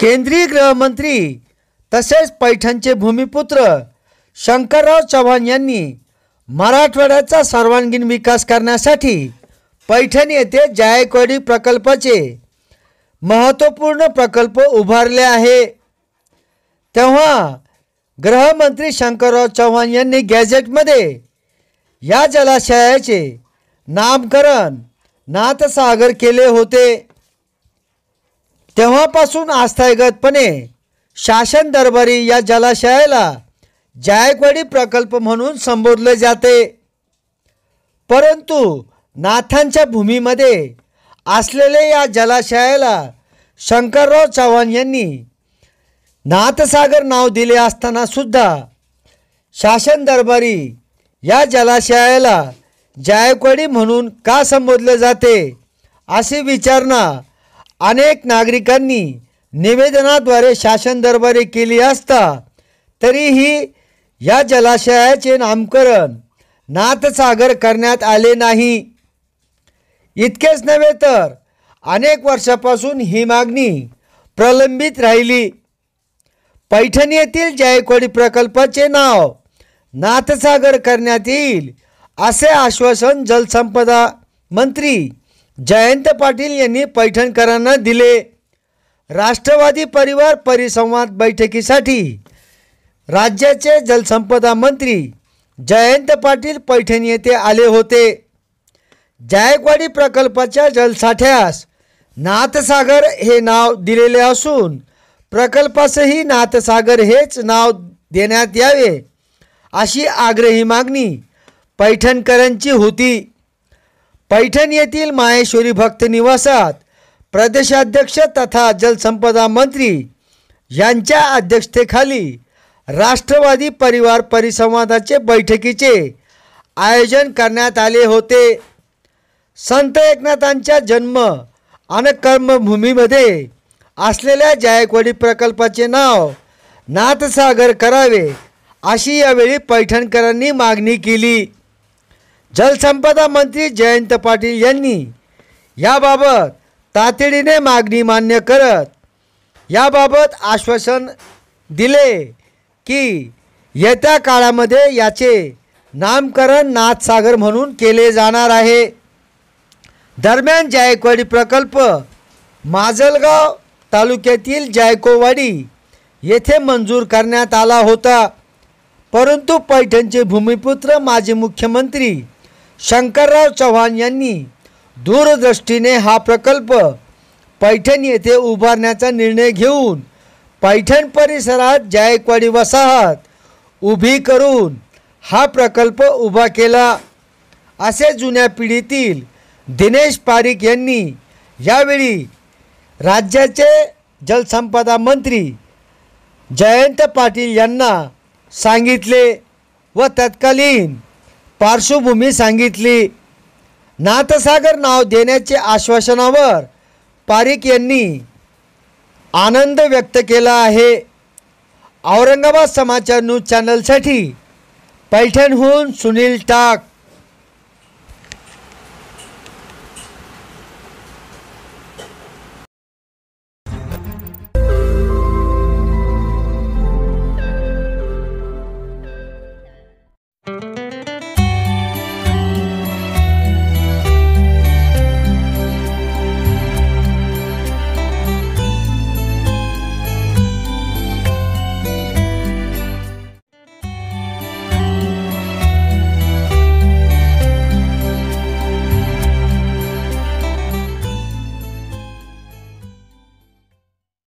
केंद्रीय गृहमंत्री तसेच पैठणचे भूमिपुत्र शंकरराव चव्हाण यांनी मराठवाड्याचा सर्वांगीण विकास करण्यासाठी पैठण येथे जायकवाडी प्रकल्पाचे महत्त्वपूर्ण प्रकल्प उभारले आहे तेव्हा गृहमंत्री शंकरराव चव्हाण यांनी गॅजेटमध्ये या जलाशयाचे नामकरण नाथसागर केले होते तेव्हापासून आस्थायगतपणे शासन दरबारी या जलाशयाला जायकवाडी प्रकल्प म्हणून संबोधले जाते परंतु नाथांच्या भूमीमध्ये असलेल्या या जलाशयाला शंकरराव चव्हाण यांनी नाथसागर नाव दिले असताना सुद्धा शासन दरबारी या जलाशयाला जायकवाडी म्हणून का संबोधले जाते असे विचारणा अनेक नागरिकांनी निवेदनाद्वारे शासन दरबारी केली असता तरीही या जलाशयाचे नामकरण नाथसागर करण्यात आले नाही इतकेच नव्हे तर अनेक वर्षापासून ही मागणी प्रलंबित राहिली पैठण येथील जायकवाडी प्रकल्पाचे नाव नाथसागर करण्यात येईल असे आश्वासन जलसंपदा मंत्री जयंत पाटील यांनी पैठणकरांना दिले राष्ट्रवादी परिवार परिसंवाद बैठकीसाठी राज्याचे जलसंपदा मंत्री जयंत पाटील पैठण येथे आले होते जायकवाडी प्रकल्पाच्या जलसाठ्यास नाथसागर हे नाव दिलेले असून प्रकल्पासही नाथसागर हेच नाव देण्यात यावे अशी आग्रही मागणी पैठणकरांची होती पैठण येथील माहेश्वरी भक्त निवासात प्रदेशाध्यक्ष तथा जलसंपदा मंत्री यांच्या अध्यक्षतेखाली राष्ट्रवादी परिवार परिसंवादाचे बैठकीचे आयोजन करण्यात आले होते संत एकनाथांच्या जन्म आणि कर्मभूमीमध्ये असलेल्या जायकवाडी प्रकल्पाचे नाव नाथसागर करावे अशी यावेळी पैठणकरांनी मागणी केली जलसंपदा मंत्री जयंत पाटील यांनी याबाबत तातडीने मागणी मान्य करत याबाबत आश्वासन दिले की येत्या काळामध्ये याचे नामकरण नाथसागर म्हणून केले जाणार आहे दरम्यान जायकवाडी प्रकल्प माजलगाव तालुक्यातील जायकोवाडी येथे मंजूर करण्यात आला होता परंतु पैठणचे भूमिपुत्र माजी मुख्यमंत्री शंकरराव चव्हाण यांनी दूरदृष्टीने हा प्रकल्प पैठण येथे उभारण्याचा निर्णय घेऊन पैठण परिसरात जायकवाडी वसाहत उभी करून हा प्रकल्प उभा केला असे जुन्या पिढीतील दिनेश पारिक यांनी यावेळी राज्याचे जलसंपदा मंत्री जयंत पाटील यांना सांगितले व तत्कालीन पार्श्वभूमी सांगितली नाथसागर नाव देण्याचे आश्वासनावर पारिक यांनी आनंद व्यक्त केला आहे औरंगाबाद समाचार न्यूज चॅनलसाठी पैठणहून सुनील टाक